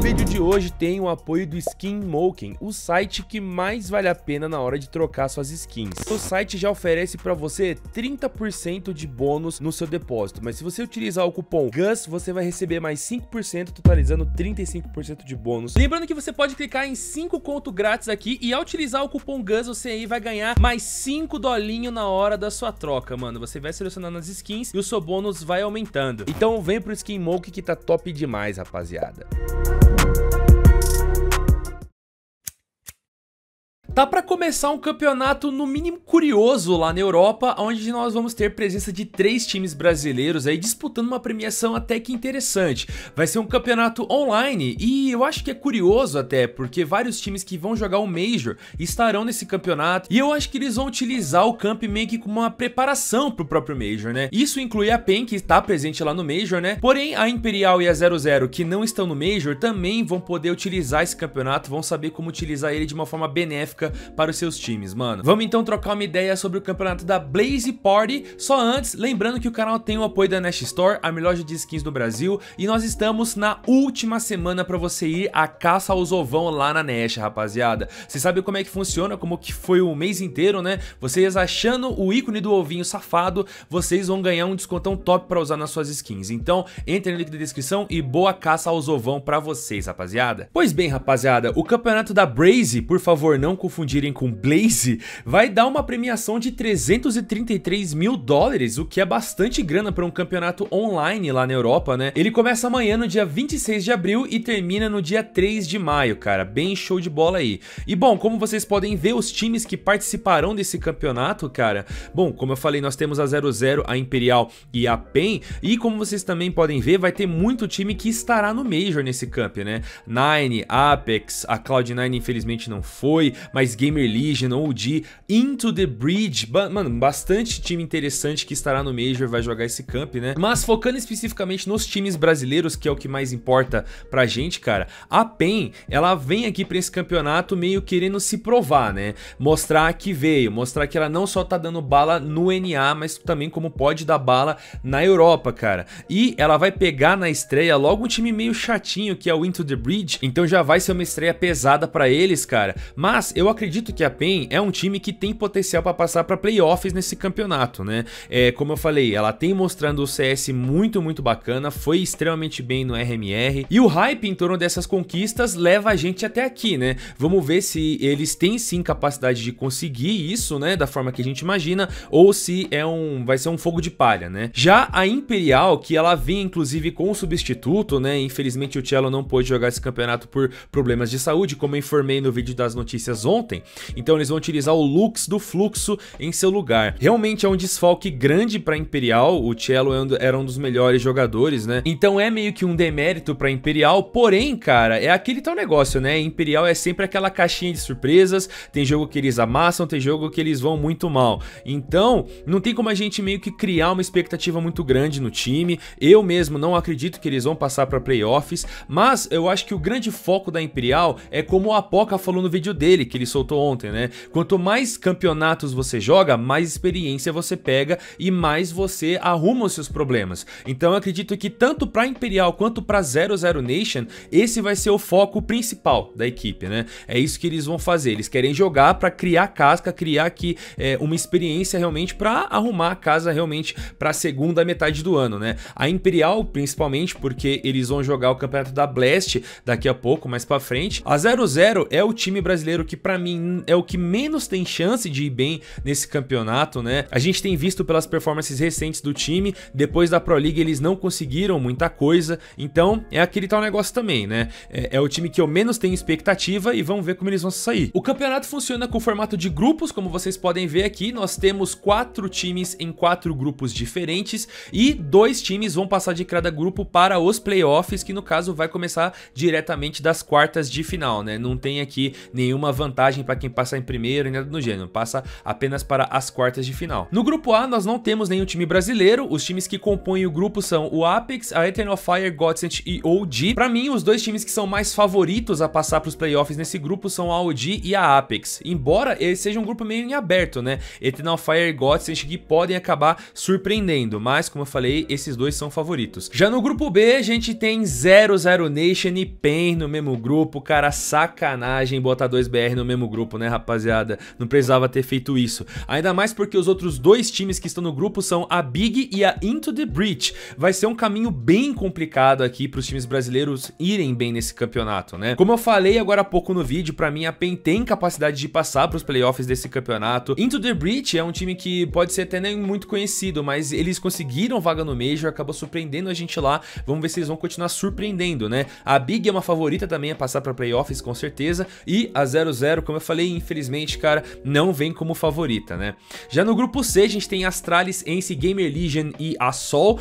O vídeo de hoje tem o apoio do Skin Skinmoking, o site que mais vale a pena na hora de trocar suas skins. O site já oferece para você 30% de bônus no seu depósito, mas se você utilizar o cupom GUS, você vai receber mais 5%, totalizando 35% de bônus. Lembrando que você pode clicar em 5 conto grátis aqui e ao utilizar o cupom GUS, você aí vai ganhar mais 5 dolinhos na hora da sua troca, mano. Você vai selecionando as skins e o seu bônus vai aumentando. Então vem pro Skin Skinmoking que tá top demais, rapaziada. Bye. Tá para começar um campeonato no mínimo curioso lá na Europa, onde nós vamos ter presença de três times brasileiros aí disputando uma premiação até que interessante. Vai ser um campeonato online e eu acho que é curioso até, porque vários times que vão jogar o Major estarão nesse campeonato e eu acho que eles vão utilizar o camp Make como uma preparação pro próprio Major, né? Isso inclui a PEN, que está presente lá no Major, né? Porém, a Imperial e a 00, que não estão no Major, também vão poder utilizar esse campeonato, vão saber como utilizar ele de uma forma benéfica para os seus times, mano. Vamos então trocar uma ideia sobre o campeonato da Blaze Party. Só antes, lembrando que o canal tem o apoio da Nest Store, a melhor de skins do Brasil, e nós estamos na última semana para você ir à caça aos ovão lá na Nest, rapaziada. Você sabe como é que funciona, como que foi o mês inteiro, né? Vocês achando o ícone do ovinho safado, vocês vão ganhar um descontão top para usar nas suas skins. Então, entre no link da descrição e boa caça aos ovão para vocês, rapaziada. Pois bem, rapaziada, o campeonato da Blaze, por favor, não confunda confundirem com Blaze, vai dar uma premiação de 333 mil dólares, o que é bastante grana para um campeonato online lá na Europa, né? Ele começa amanhã no dia 26 de abril e termina no dia 3 de maio, cara. Bem show de bola aí. E bom, como vocês podem ver, os times que participarão desse campeonato, cara, bom, como eu falei, nós temos a 00, a Imperial e a PEN, e como vocês também podem ver, vai ter muito time que estará no Major nesse campo, né? Nine, Apex, a Cloud9 infelizmente não foi, mas mas Gamer Legion, OG, Into the Bridge, ba mano, bastante time interessante que estará no Major vai jogar esse camp, né? Mas focando especificamente nos times brasileiros, que é o que mais importa pra gente, cara, a PEN, ela vem aqui pra esse campeonato meio querendo se provar, né? Mostrar que veio, mostrar que ela não só tá dando bala no NA, mas também como pode dar bala na Europa, cara. E ela vai pegar na estreia logo um time meio chatinho, que é o Into the Bridge, então já vai ser uma estreia pesada pra eles, cara. Mas eu acredito que a PEN é um time que tem potencial para passar para playoffs nesse campeonato, né? É, como eu falei, ela tem mostrando o CS muito, muito bacana, foi extremamente bem no RMR, e o hype em torno dessas conquistas leva a gente até aqui, né? Vamos ver se eles têm sim capacidade de conseguir isso, né, da forma que a gente imagina, ou se é um vai ser um fogo de palha, né? Já a Imperial, que ela vem inclusive com o substituto, né? Infelizmente o Cello não pôde jogar esse campeonato por problemas de saúde, como eu informei no vídeo das notícias ontem, ontem, então eles vão utilizar o Lux do Fluxo em seu lugar. Realmente é um desfalque grande para Imperial, o Cello é era um dos melhores jogadores, né? Então é meio que um demérito para Imperial, porém, cara, é aquele tal negócio, né? Imperial é sempre aquela caixinha de surpresas, tem jogo que eles amassam, tem jogo que eles vão muito mal. Então, não tem como a gente meio que criar uma expectativa muito grande no time. Eu mesmo não acredito que eles vão passar para playoffs, mas eu acho que o grande foco da Imperial é como o Apoca falou no vídeo dele, que eles soltou ontem, né? Quanto mais campeonatos você joga, mais experiência você pega e mais você arruma os seus problemas. Então eu acredito que tanto para Imperial quanto para 00 Nation, esse vai ser o foco principal da equipe, né? É isso que eles vão fazer. Eles querem jogar para criar casca, criar aqui é, uma experiência realmente para arrumar a casa realmente para a segunda metade do ano, né? A Imperial, principalmente porque eles vão jogar o campeonato da Blast daqui a pouco, mais para frente. A 00 é o time brasileiro que para mim é o que menos tem chance de ir bem nesse campeonato, né? A gente tem visto pelas performances recentes do time, depois da Pro League eles não conseguiram muita coisa, então é aquele tal negócio também, né? É, é o time que eu menos tenho expectativa e vamos ver como eles vão sair. O campeonato funciona com o formato de grupos, como vocês podem ver aqui, nós temos quatro times em quatro grupos diferentes e dois times vão passar de cada grupo para os playoffs, que no caso vai começar diretamente das quartas de final, né? Não tem aqui nenhuma vantagem vantagem para quem passar em primeiro e nada do gênero, passa apenas para as quartas de final. No grupo A, nós não temos nenhum time brasileiro, os times que compõem o grupo são o Apex, a Eternal Fire, Godsent e OG. Para mim, os dois times que são mais favoritos a passar para os playoffs nesse grupo são a OG e a Apex, embora ele seja um grupo meio em aberto, né? Eternal Fire e Godsent que podem acabar surpreendendo, mas como eu falei, esses dois são favoritos. Já no grupo B, a gente tem 00 Nation e PEN no mesmo grupo, cara, sacanagem botar 2BR no mesmo grupo, né, rapaziada? Não precisava ter feito isso. Ainda mais porque os outros dois times que estão no grupo são a Big e a Into the Breach. Vai ser um caminho bem complicado aqui para os times brasileiros irem bem nesse campeonato, né? Como eu falei agora há pouco no vídeo, para mim a PEN tem capacidade de passar para os playoffs desse campeonato. Into the Breach é um time que pode ser até nem muito conhecido, mas eles conseguiram vaga no Major, acabou surpreendendo a gente lá. Vamos ver se eles vão continuar surpreendendo, né? A Big é uma favorita também a passar para playoffs, com certeza. E a 00 como eu falei, infelizmente, cara, não vem como favorita, né? Já no grupo C, a gente tem Astralis, Ence, Gamer Legion e a Sol.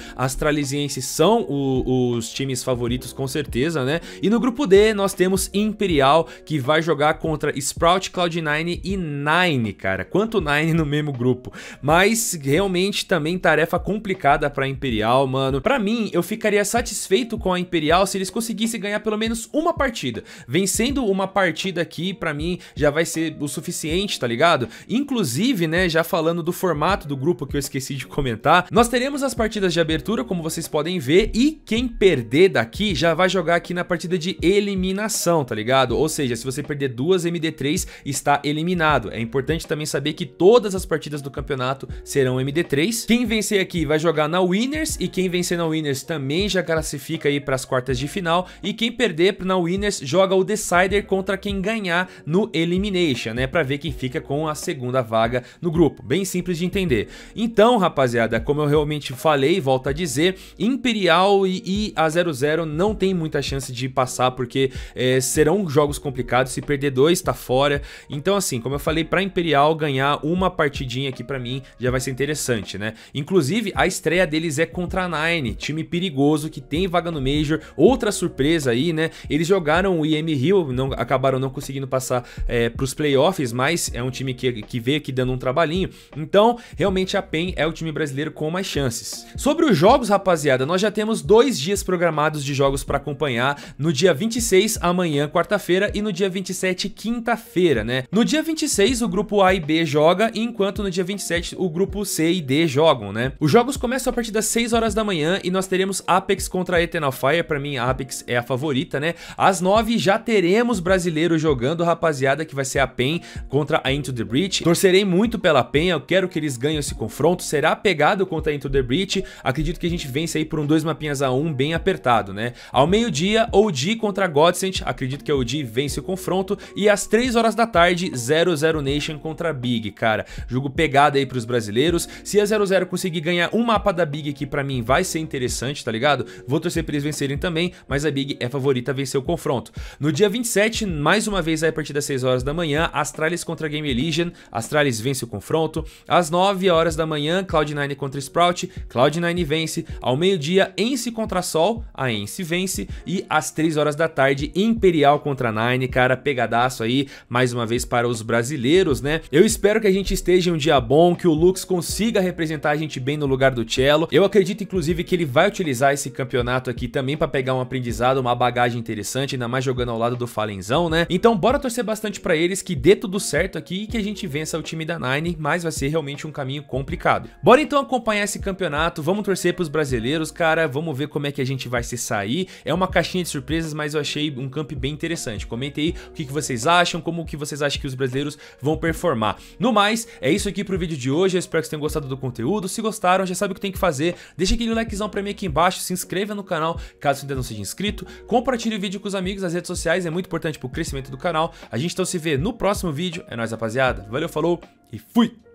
Ence são o, os times favoritos, com certeza, né? E no grupo D, nós temos Imperial, que vai jogar contra Sprout, Cloud9 e Nine, cara. Quanto Nine no mesmo grupo. Mas realmente também tarefa complicada pra Imperial, mano. Pra mim, eu ficaria satisfeito com a Imperial se eles conseguissem ganhar pelo menos uma partida. Vencendo uma partida aqui, pra mim, já vai ser o suficiente, tá ligado? Inclusive, né, já falando do formato do grupo que eu esqueci de comentar, nós teremos as partidas de abertura, como vocês podem ver, e quem perder daqui já vai jogar aqui na partida de eliminação, tá ligado? Ou seja, se você perder duas MD3, está eliminado. É importante também saber que todas as partidas do campeonato serão MD3. Quem vencer aqui vai jogar na Winners, e quem vencer na Winners também já classifica aí para as quartas de final, e quem perder na Winners joga o Decider contra quem ganhar no Elimination, né, para ver quem fica com a segunda vaga no grupo. Bem simples de entender. Então, rapaziada, como eu realmente falei, volto a dizer, Imperial e, e A00 não tem muita chance de passar porque é, serão jogos complicados, se perder dois tá fora. Então, assim, como eu falei, para Imperial ganhar uma partidinha aqui para mim já vai ser interessante, né? Inclusive, a estreia deles é contra a Nine, time perigoso que tem vaga no Major. Outra surpresa aí, né? Eles jogaram o IM Hill, não, acabaram não conseguindo passar é, para os playoffs, mas é um time que, que veio aqui dando um trabalhinho. Então, realmente a PEN é o time brasileiro com mais chances. Sobre os jogos, rapaziada, nós já temos dois dias programados de jogos para acompanhar. No dia 26, amanhã, quarta-feira, e no dia 27, quinta-feira, né? No dia 26, o grupo A e B joga, enquanto no dia 27, o grupo C e D jogam, né? Os jogos começam a partir das 6 horas da manhã e nós teremos Apex contra Eternal Fire. Para mim, a Apex é a favorita, né? Às 9 já teremos brasileiro jogando, rapaziada temporada, que vai ser a PEN contra a Into the Breach. Torcerei muito pela PEN, eu quero que eles ganhem esse confronto. Será pegado contra a Into the Breach. Acredito que a gente vence aí por um dois mapinhas a um bem apertado, né? Ao meio-dia, OG contra Godsent. Acredito que a OG vence o confronto. E às 3 horas da tarde, 00 Nation contra Big, cara. Jogo pegado aí pros brasileiros. Se a 00 conseguir ganhar um mapa da Big aqui pra mim, vai ser interessante, tá ligado? Vou torcer pra eles vencerem também, mas a Big é favorita a vencer o confronto. No dia 27, mais uma vez aí a partir das 6 horas horas da manhã, Astralis contra Game Legion, Astralis vence o confronto. Às 9 horas da manhã, Cloud9 contra Sprout, Cloud9 vence. Ao meio-dia, Ence contra Sol, a Ence vence. E às 3 horas da tarde, Imperial contra Nine, cara, pegadaço aí, mais uma vez para os brasileiros, né? Eu espero que a gente esteja um dia bom, que o Lux consiga representar a gente bem no lugar do Cello. Eu acredito, inclusive, que ele vai utilizar esse campeonato aqui também para pegar um aprendizado, uma bagagem interessante, ainda mais jogando ao lado do Falenzão, né? Então, bora torcer bastante realmente para eles que dê tudo certo aqui e que a gente vença o time da Nine, mas vai ser realmente um caminho complicado. Bora então acompanhar esse campeonato, vamos torcer para os brasileiros, cara, vamos ver como é que a gente vai se sair. É uma caixinha de surpresas, mas eu achei um camp bem interessante. Comente aí o que, que vocês acham, como que vocês acham que os brasileiros vão performar. No mais, é isso aqui pro vídeo de hoje, eu espero que vocês tenham gostado do conteúdo. Se gostaram, já sabe o que tem que fazer, deixa aquele likezão para mim aqui embaixo, se inscreva no canal caso ainda não seja inscrito, compartilhe o vídeo com os amigos nas redes sociais, é muito importante pro crescimento do canal. A gente tá então se vê no próximo vídeo. É nóis, rapaziada. Valeu, falou e fui!